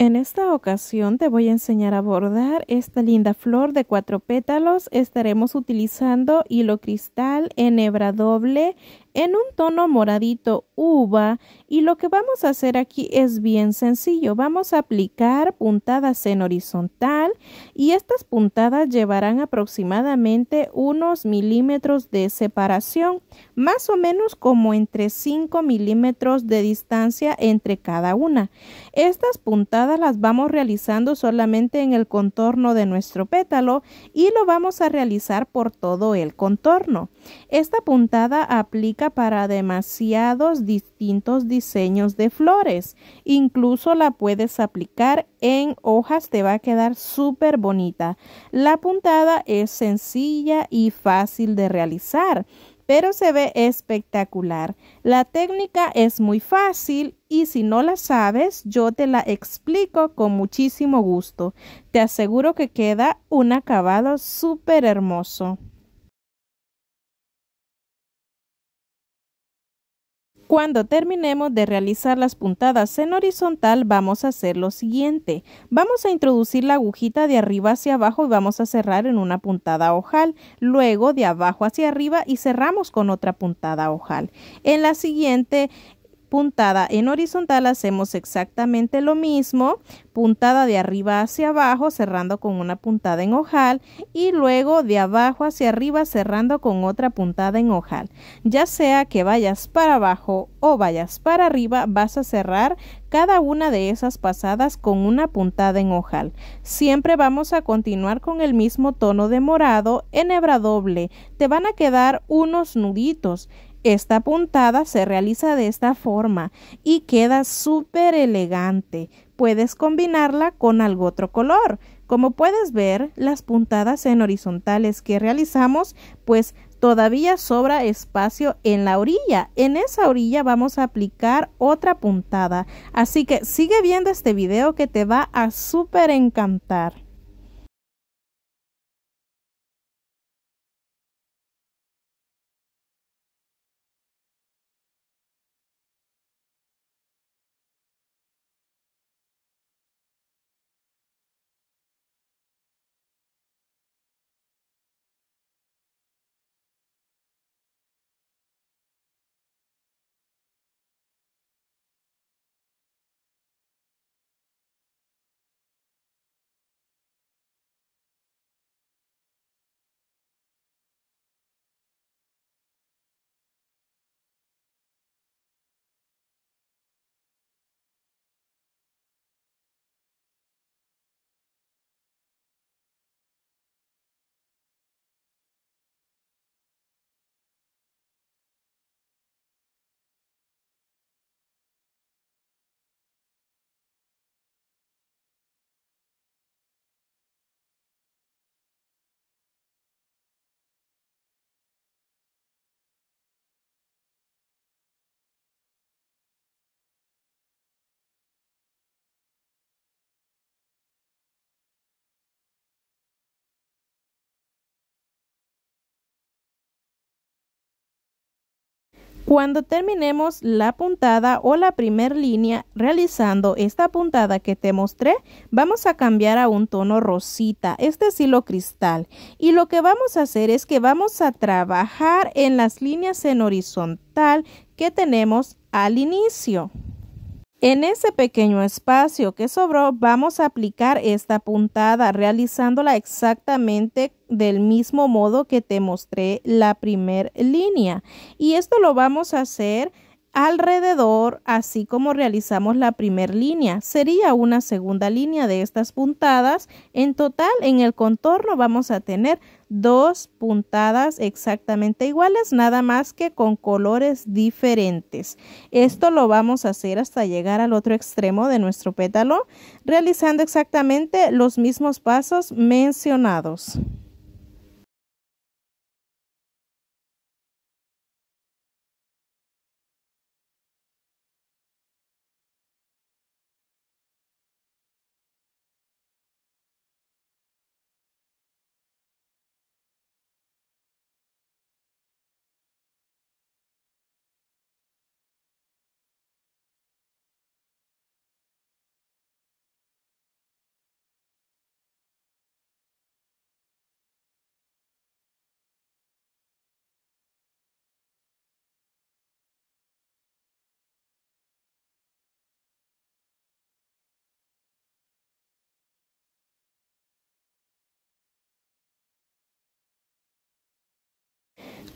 En esta ocasión te voy a enseñar a bordar esta linda flor de cuatro pétalos. Estaremos utilizando hilo cristal en hebra doble en un tono moradito uva y lo que vamos a hacer aquí es bien sencillo. Vamos a aplicar puntadas en horizontal y estas puntadas llevarán aproximadamente unos milímetros de separación, más o menos como entre 5 milímetros de distancia entre cada una. Estas puntadas las vamos realizando solamente en el contorno de nuestro pétalo y lo vamos a realizar por todo el contorno. Esta puntada aplica para demasiados distintos diseños de flores. Incluso la puedes aplicar en hojas, te va a quedar súper bonita. La puntada es sencilla y fácil de realizar pero se ve espectacular. La técnica es muy fácil y si no la sabes, yo te la explico con muchísimo gusto. Te aseguro que queda un acabado súper hermoso. Cuando terminemos de realizar las puntadas en horizontal vamos a hacer lo siguiente. Vamos a introducir la agujita de arriba hacia abajo y vamos a cerrar en una puntada ojal. Luego de abajo hacia arriba y cerramos con otra puntada ojal. En la siguiente puntada en horizontal hacemos exactamente lo mismo, puntada de arriba hacia abajo cerrando con una puntada en ojal y luego de abajo hacia arriba cerrando con otra puntada en ojal. Ya sea que vayas para abajo o vayas para arriba vas a cerrar cada una de esas pasadas con una puntada en ojal. Siempre vamos a continuar con el mismo tono de morado en hebra doble. Te van a quedar unos nuditos esta puntada se realiza de esta forma y queda súper elegante. Puedes combinarla con algo otro color. Como puedes ver, las puntadas en horizontales que realizamos, pues todavía sobra espacio en la orilla. En esa orilla vamos a aplicar otra puntada. Así que sigue viendo este video que te va a súper encantar. Cuando terminemos la puntada o la primer línea realizando esta puntada que te mostré, vamos a cambiar a un tono rosita, este hilo cristal. Y lo que vamos a hacer es que vamos a trabajar en las líneas en horizontal que tenemos al inicio. En ese pequeño espacio que sobró vamos a aplicar esta puntada realizándola exactamente del mismo modo que te mostré la primer línea y esto lo vamos a hacer alrededor, así como realizamos la primera línea. Sería una segunda línea de estas puntadas. En total, en el contorno vamos a tener dos puntadas exactamente iguales, nada más que con colores diferentes. Esto lo vamos a hacer hasta llegar al otro extremo de nuestro pétalo, realizando exactamente los mismos pasos mencionados.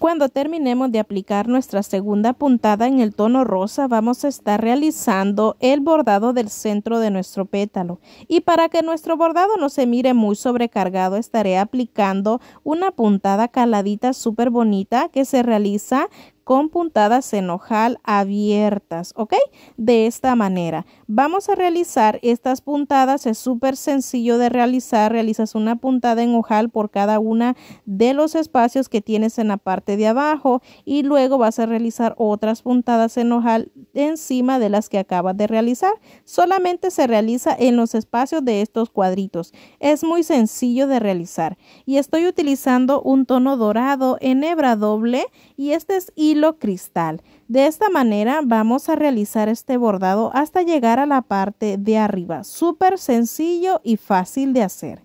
Cuando terminemos de aplicar nuestra segunda puntada en el tono rosa, vamos a estar realizando el bordado del centro de nuestro pétalo. Y para que nuestro bordado no se mire muy sobrecargado, estaré aplicando una puntada caladita súper bonita que se realiza con puntadas en ojal abiertas, ¿ok? De esta manera. Vamos a realizar estas puntadas, es súper sencillo de realizar, realizas una puntada en ojal por cada una de los espacios que tienes en la parte de abajo y luego vas a realizar otras puntadas en ojal encima de las que acabas de realizar. Solamente se realiza en los espacios de estos cuadritos. Es muy sencillo de realizar y estoy utilizando un tono dorado en hebra doble y este es hilo cristal. De esta manera vamos a realizar este bordado hasta llegar a la parte de arriba. Súper sencillo y fácil de hacer.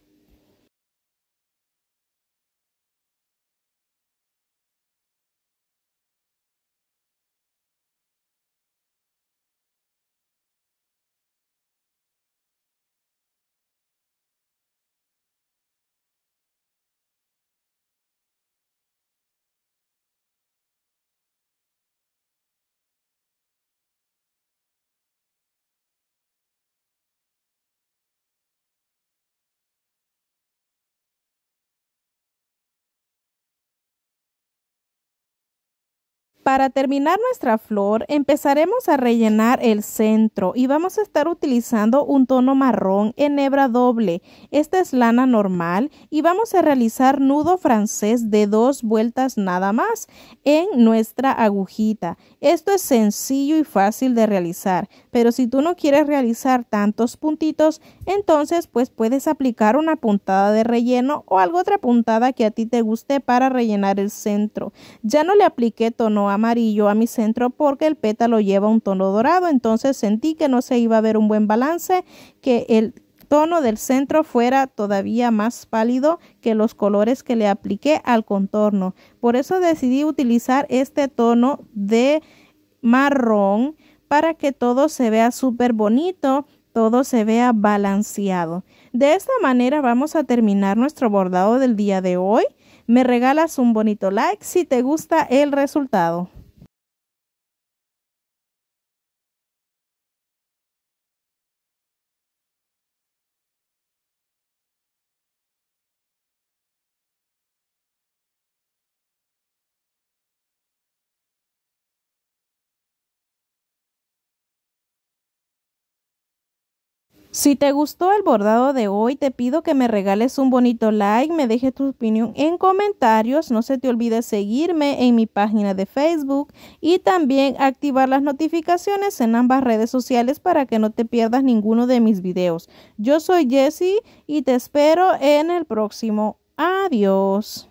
Para terminar nuestra flor empezaremos a rellenar el centro y vamos a estar utilizando un tono marrón en hebra doble. Esta es lana normal y vamos a realizar nudo francés de dos vueltas nada más en nuestra agujita. Esto es sencillo y fácil de realizar, pero si tú no quieres realizar tantos puntitos, entonces pues puedes aplicar una puntada de relleno o alguna otra puntada que a ti te guste para rellenar el centro. Ya no le apliqué tono a amarillo a mi centro porque el pétalo lleva un tono dorado, entonces sentí que no se iba a ver un buen balance, que el tono del centro fuera todavía más pálido que los colores que le apliqué al contorno. Por eso decidí utilizar este tono de marrón para que todo se vea súper bonito, todo se vea balanceado. De esta manera vamos a terminar nuestro bordado del día de hoy. Me regalas un bonito like si te gusta el resultado. Si te gustó el bordado de hoy, te pido que me regales un bonito like, me dejes tu opinión en comentarios, no se te olvide seguirme en mi página de Facebook y también activar las notificaciones en ambas redes sociales para que no te pierdas ninguno de mis videos. Yo soy Jessie y te espero en el próximo. Adiós.